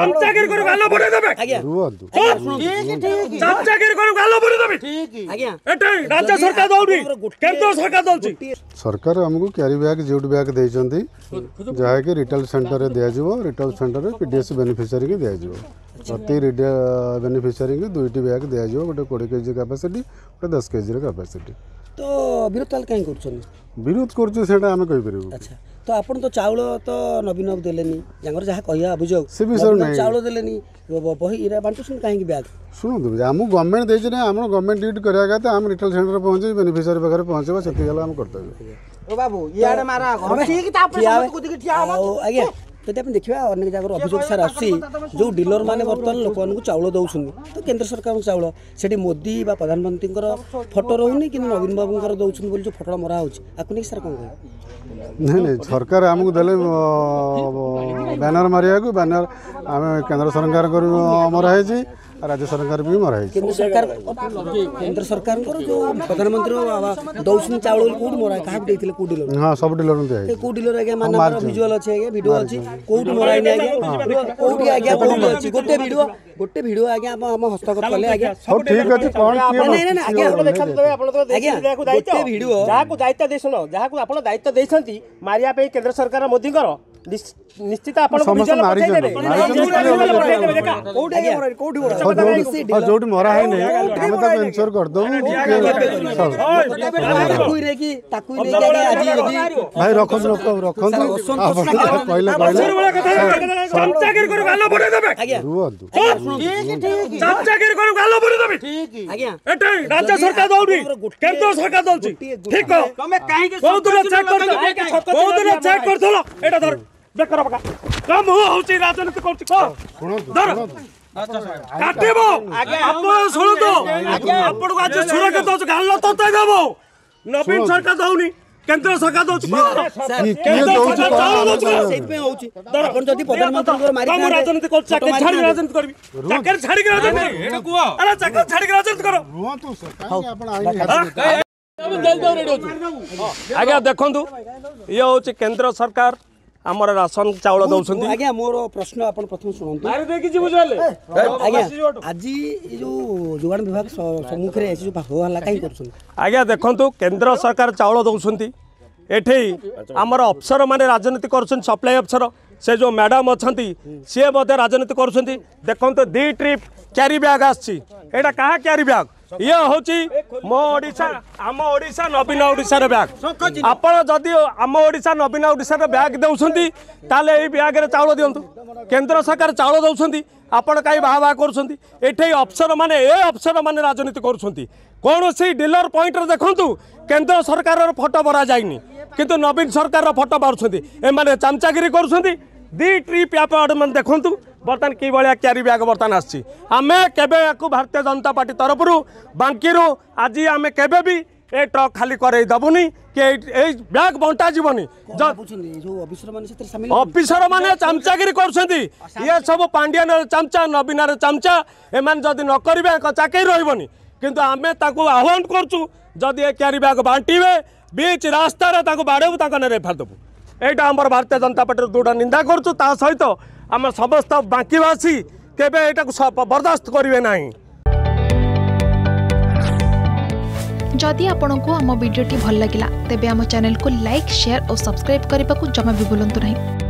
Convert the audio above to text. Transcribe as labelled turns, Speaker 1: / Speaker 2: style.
Speaker 1: চামচাগির করে গাল ভরে
Speaker 2: দেবে চামচাগির করে গাল ভরে দেবে এটাই রাজ্য সরকার দৌড়ি কেন্দ্র সরকার দৌড়ি সরকার
Speaker 1: আমাকে ক্যারি ব্যাগ জুট ব্যাগ দিয়েছেন যাহাকি রিটেল সেন্টরে দিয়াযিব রিটেল সেন্টরে পিডিএস বেনিফিসারি কি দিয়াযিব প্রতি বেনিফিসারি কি দুইটি ব্যাগ দিয়াযিব গোটে কোড়ি কেজি ক্যাপাসিটি গোটে দশ কেজির ক্যাপাসিটি তো বিরোধ তাহলে কাই করছেন বিরোধ করছে সেটা আমি কইপারিবু আচ্ছা
Speaker 3: ତ ଆପଣ ତ ଚାଉଳ ତ ନବୀନ ବାବୁ ଦେଲେନି ତାଙ୍କର ଯାହା କହିବା ଅଭିଯୋଗ ସେ ବିଷୟରେ ଚାଉଳ ଦେଲେନି ବହି ଇରା ବାଣ୍ଟୁଛନ୍ତି କାହିଁକି ବ୍ୟାଗ୍
Speaker 1: ଶୁଣନ୍ତୁ ଆମକୁ ଗଭର୍ଣ୍ଣମେଣ୍ଟ ଦେଇଛି ନା ଆମର ଗଭର୍ଣ୍ଣମେଣ୍ଟ ଡ୍ୟୁଟି କରିବା କଥା ଆମେ ରିଟେଲ୍ ସେଣ୍ଟର ପହଞ୍ଚିବୁ ବେନିଫିସିଆରୀ ପାଖରେ ପହଞ୍ଚିବ ସେତିକି ହେଲା ଆମେ କର୍ତ୍ତବ୍ୟ
Speaker 3: ବାବୁ ଇଆଡ଼େ ମାରା ଠିଆ यदि देखा अनेक जुन अभियुक्स जो डिलर मर्तान लोक म चाउ दो त केन्द्र सरकारको चाउ मोदी बा प्रधानमन्त्रीको फोटो रह नवीन बाबुको देउन फोटो मराहो
Speaker 1: सरकार आमु ब्यानर मर व्यानर केन्द्र सरकारको मराहे ରାଜ୍ୟ ସରକାର বি মরা হয়েছে কেন্দ্র সরকার
Speaker 3: কেন্দ্র সরকারଙ୍କର ପ୍ରଧାନମନ୍ତ୍ରୀ ଦଉଛନ୍ତି ଚାଉଳ କୋଉଠି ମରା କାହାକୁ ଦେଇଥିଲେ କୋଉ ଡିଲର ହଁ ସବୁ ଡିଲର କୋଉ ଡିଲର ଆଜ୍ଞା ମାନଙ୍କର ଭିଜୁଆଲ ଅଛି ଆଜ୍ଞା ଭିଡିଓ ଅଛି କୋଉଠି ମରା ଆଜ୍ଞା କୋଉଠି ଆଜ୍ଞା କୋଉଠି ଅଛି ଗୋଟେ ଭିଡିଓ ଗୋଟେ ଭିଡିଓ ଆଜ୍ଞା ଆମ ଆମ ହସ୍ତଗତ କଲେ ଆଜ୍ଞା ହଉ ଠିକ ଅଛି କଣ ଆପଣ ଦେଖନ୍ତୁ ତମେ ଆପଣ ତ ଗୋଟେ ଭିଡିଓ ଯାହାକୁ
Speaker 2: ଦାୟିତ୍ୱ ଦେଇଛନ୍ତି ଯାହାକୁ ଆପଣ ଦାୟିତ୍ୱ ଦେଇଛନ୍ତି ମାରିବା ପାଇଁ କେନ୍ଦ୍ର ସରକାର ମୋଦିଙ୍କର ନିଶ୍ଚିତ ଆପଣ
Speaker 1: ଯୋଉଠି
Speaker 3: ମରା ହେଇନି ଆମେ
Speaker 1: ତାକୁ ଇନ୍ସୋର କରିଦବୁ ଭାଇ ରଖନ୍ତୁ ଲୋକ ରଖନ୍ତୁ କହିଲେ ରୁହନ୍ତୁ
Speaker 3: ରାଜ୍ୟ ସରକାର ଦଉନି କେନ୍ଦ୍ର ସରକାର ଦଉଛି ଠିକ କୋଉ
Speaker 2: ଦିନ ଚେକ୍ କରିଥିଲ ଏଇଟା ଧର ବେକର ପକା କାମ ହଉଛି ରାଜନୀତି କରୁଛି କହ
Speaker 1: କାଟିବ ଆପଣ ଶୁଣନ୍ତୁ ଆପଣଙ୍କୁ ଆଜି ସୁରକ୍ଷା
Speaker 2: ଦଉଛି ଗାଲ ତତେଇ ଦେବ ନବୀନ ସରକାର ଦଉନି କେନ୍ଦ୍ର ସରକାର ଦଉଛି ଆପଣ
Speaker 3: ଯଦି ରାଜନୀତି କରୁଛି
Speaker 2: ଚାକିରି ଛାଡି ରାଜନୀତି କରିବି ଚାକିରି ଛାଡିକି ରାଜନୀତି କୁହ ଚାକିରି ଛାଡିକି ରାଜନୀତି କର ଆଜ୍ଞା ଦେଖନ୍ତୁ ଇଏ ହଉଛି କେନ୍ଦ୍ର ସରକାର ଆମର ରାସନ ଚାଉଳ ଦେଉଛନ୍ତି ଆଜ୍ଞା
Speaker 3: ମୋର ପ୍ରଶ୍ନ ଆପଣ ପ୍ରଥମେ ଶୁଣନ୍ତୁ ଆଜ୍ଞା ଆଜି ଯେଉଁ ଯୋଗାଣ ବିଭାଗ ସମ୍ମୁଖରେ ଯେଉଁ ହୋହଲ୍ଲା କାହିଁକି କରୁଛନ୍ତି
Speaker 2: ଆଜ୍ଞା ଦେଖନ୍ତୁ କେନ୍ଦ୍ର ସରକାର ଚାଉଳ ଦେଉଛନ୍ତି ଏଠି ଆମର ଅଫିସରମାନେ ରାଜନୀତି କରୁଛନ୍ତି ସପ୍ଲାଇ ଅଫିସର ସେ ଯେଉଁ ମ୍ୟାଡ଼ାମ୍ ଅଛନ୍ତି ସିଏ ମଧ୍ୟ ରାଜନୀତି କରୁଛନ୍ତି ଦେଖନ୍ତୁ ଦୁଇ ଟ୍ରିପ୍ କ୍ୟାରି ବ୍ୟାଗ୍ ଆସିଛି ଏଇଟା କାହା କ୍ୟାରି ବ୍ୟାଗ୍ ଇଏ ହେଉଛି ମୋ ଓଡ଼ିଶା ଆମ ଓଡ଼ିଶା ନବୀନ ଓଡ଼ିଶାର ବ୍ୟାଗ୍ ଆପଣ ଯଦି ଆମ ଓଡ଼ିଶା ନବୀନ ଓଡ଼ିଶାର ବ୍ୟାଗ୍ ଦେଉଛନ୍ତି ତାହେଲେ ଏଇ ବ୍ୟାଗ୍ରେ ଚାଉଳ ଦିଅନ୍ତୁ କେନ୍ଦ୍ର ସରକାର ଚାଉଳ ଦେଉଛନ୍ତି ଆପଣ କାହିଁ ବାହା ବାହା କରୁଛନ୍ତି ଏଠି ଅଫିସରମାନେ ଏ ଅଫିସରମାନେ ରାଜନୀତି କରୁଛନ୍ତି କୌଣସି ଡିଲର ପଏଣ୍ଟରେ ଦେଖନ୍ତୁ କେନ୍ଦ୍ର ସରକାରର ଫଟୋ ମରାଯାଇନି କିନ୍ତୁ ନବୀନ ସରକାରର ଫଟୋ ମାରୁଛନ୍ତି ଏମାନେ ଚାମଚାଗିରି କରୁଛନ୍ତି ଦୁଇ ଟ୍ରିପ୍ ଆପଣ ମାନେ ଦେଖନ୍ତୁ ବର୍ତ୍ତମାନ କିଭଳିଆ କ୍ୟାରି ବ୍ୟାଗ୍ ବର୍ତ୍ତମାନ ଆସିଛି ଆମେ କେବେ ୟାକୁ ଭାରତୀୟ ଜନତା ପାର୍ଟି ତରଫରୁ ବାଙ୍କିରୁ ଆଜି ଆମେ କେବେ ବି ଏ ଟ୍ରକ୍ ଖାଲି କରେଇ ଦେବୁନି କି ଏଇ ବ୍ୟାଗ୍ ବଣ୍ଟା ଯିବନି
Speaker 3: ଅଫିସର ମାନେ ଚାମଚାଗିରି କରୁଛନ୍ତି
Speaker 2: ଇଏ ସବୁ ପାଣ୍ଡିଆନର ଚାମଚା ନବୀନର ଚାମଚା ଏମାନେ ଯଦି ନ କରିବେ ୟାଙ୍କ ଚାକିରି ରହିବନି କିନ୍ତୁ ଆମେ ତାକୁ ଆହ୍ୱାନ କରୁଛୁ ଯଦି ଏ କ୍ୟାରି ବ୍ୟାଗ୍ ବାଣ୍ଟିବେ ବିଚ୍ ରାସ୍ତାରେ ତାକୁ ବାଡ଼େଇବୁ ତାଙ୍କ ନେରେ ଫେରିଦେବୁ ଏଇଟା ଆମର ଭାରତୀୟ ଜନତା ପାର୍ଟିର ଦୃଢ଼ ନିନ୍ଦା କରୁଛୁ ତା ସହିତ आम समस्त बाँकीवासी केवे यहाँ बर्दास्त ना जदि आपण को आम भिडी भल लगा तेब चेल को लाइक सेयार और सब्सक्राइब करने को जमा भी बुलां नहीं